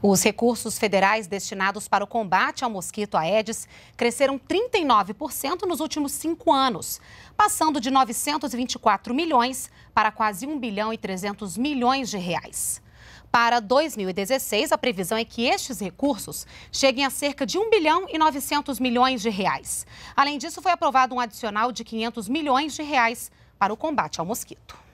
Os recursos federais destinados para o combate ao mosquito Aedes cresceram 39% nos últimos cinco anos, passando de 924 milhões para quase 1 bilhão e 300 milhões de reais. Para 2016, a previsão é que estes recursos cheguem a cerca de 1 bilhão e 900 milhões de reais. Além disso, foi aprovado um adicional de 500 milhões de reais para o combate ao mosquito.